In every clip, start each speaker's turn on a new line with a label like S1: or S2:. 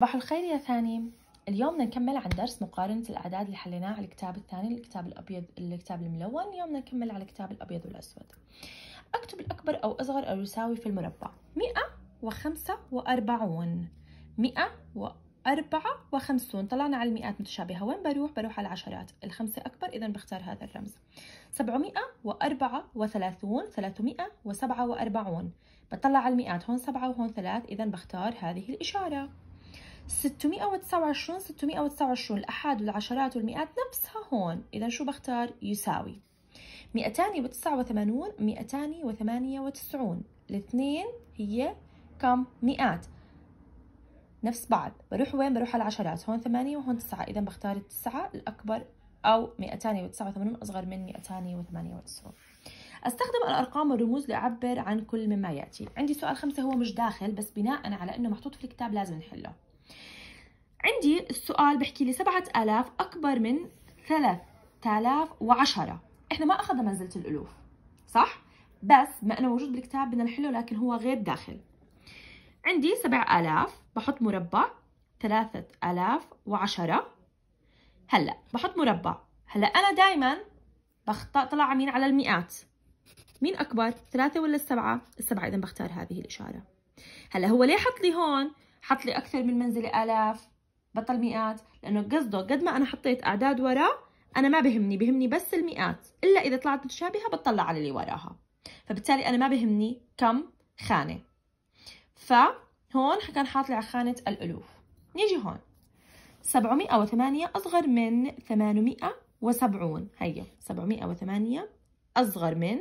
S1: صباح الخير يا ثاني اليوم بدنا نكمل عن درس مقارنة الأعداد اللي حليناه على الكتاب الثاني الكتاب الأبيض الكتاب الملون اليوم بدنا نكمل على الكتاب الأبيض والأسود أكتب الأكبر أو أصغر أو يساوي في المربع مئة وخمسة وأربعون مئة وأربعة وخمسون طلعنا على المئات متشابهة وين بروح؟ بروح على العشرات الخمسة أكبر إذا بختار هذا الرمز سبعمائة وأربعة وثلاثون ثلاثمائة وسبعة وأربعون بطلع على المئات هون سبعة وهون ثلاث إذا بختار هذه الإشارة 629 629 الأحاد والعشرات والمئات نفسها هون إذا شو بختار يساوي 289 298 الاثنين هي كم مئات نفس بعض بروح وين بروح على العشرات هون ثمانية وهون تسعة إذا بختار التسعة الأكبر أو 289 أصغر من 298 استخدم الارقام والرموز لاعبر عن كل مما ياتي عندي سؤال خمسة هو مش داخل بس بناء على انه محطوط في الكتاب لازم نحله عندي السؤال بحكي لي 7000 أكبر من وعشرة إحنا ما أخذنا منزلة الألوف صح؟ بس ما أنا موجود بالكتاب بدنا نحله لكن هو غير داخل عندي 7000 بحط مربع وعشرة هلا بحط مربع هلا أنا دايما بخطأ طلع مين على المئات مين أكبر؟ ثلاثة ولا السبعة؟ السبعة إذا بختار هذه الإشارة هلا هو ليه حط لي هون؟ حط لي أكثر من منزلة آلاف بطل مئات لانه قصده قد ما انا حطيت اعداد وراه انا ما بهمني بهمني بس المئات الا اذا طلعت متشابهه بطلع على اللي وراها فبالتالي انا ما بهمني كم خانه فهون كان حاط لي على خانه الالوف نيجي هون 708 اصغر من 870 هي 708 اصغر من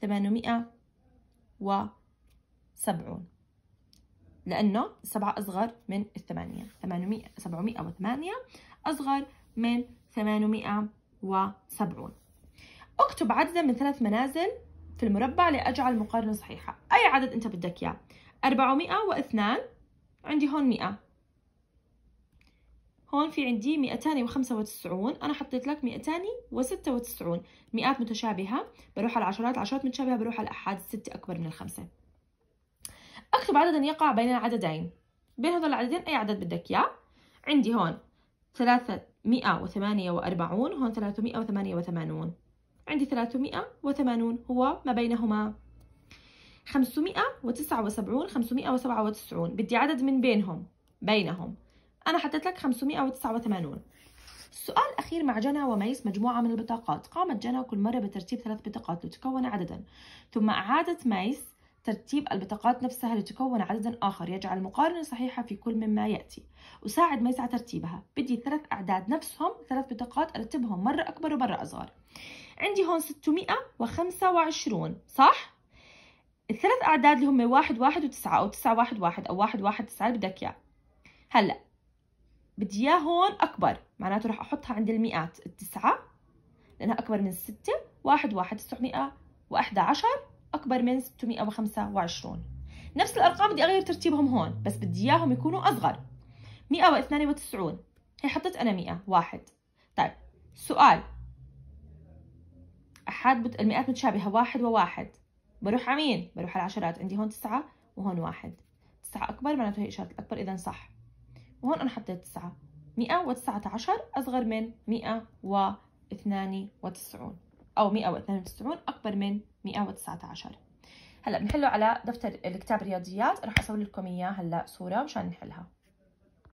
S1: 870 لأنه سبعه أصغر من الثمانية 800 708 أصغر من 870 أكتب عددا من ثلاث منازل في المربع لأجعل المقارنة صحيحة أي عدد أنت بدك إياه 402 عندي هون 100 هون في عندي 295 أنا حطيت لك 296 مئات متشابهة بروح على العشرات العشرات متشابهة بروح على الأحاد الستة أكبر من الخمسة اكتب عددا يقع بين العددين بين هذول العددين اي عدد بدك اياه عندي هون 348 هون 388 عندي 380 هو ما بينهما 579 597 بدي عدد من بينهم بينهم أنا حطيت لك 589 السؤال الأخير مع جنى وميس مجموعة من البطاقات قامت جنى كل مرة بترتيب ثلاث بطاقات لتكون عددا ثم أعادت ميس ترتيب البطاقات نفسها لتكون عددا آخر يجعل مقارنة صحيحة في كل مما يأتي وساعد أساعد ميسعة ترتيبها بدي ثلاث أعداد نفسهم ثلاث بطاقات أرتبهم مرة أكبر ومرة أصغر عندي هون 625 صح؟ الثلاث أعداد اللي هم 119 أو 911 أو 119 اللي بدك إياه هلا بدي إياه هون أكبر معناته راح أحطها عند المئات التسعة لأنها أكبر من 6 1 911 أكبر من 625 نفس الأرقام بدي أغير ترتيبهم هون بس بدي إياهم يكونوا أصغر 192 هي حطيت أنا 100 واحد طيب سؤال أحد بت... المئات متشابهة واحد وواحد بروح على مين؟ بروح على العشرات عندي هون تسعة وهون واحد تسعة أكبر معناته هي إشارة الأكبر إذا صح وهون أنا حطيت تسعة 119 أصغر من 192 أو 192 أكبر من 119 هلا بنحله على دفتر الكتاب رياضيات رح اسوي لكم اياه هلا صوره مشان نحلها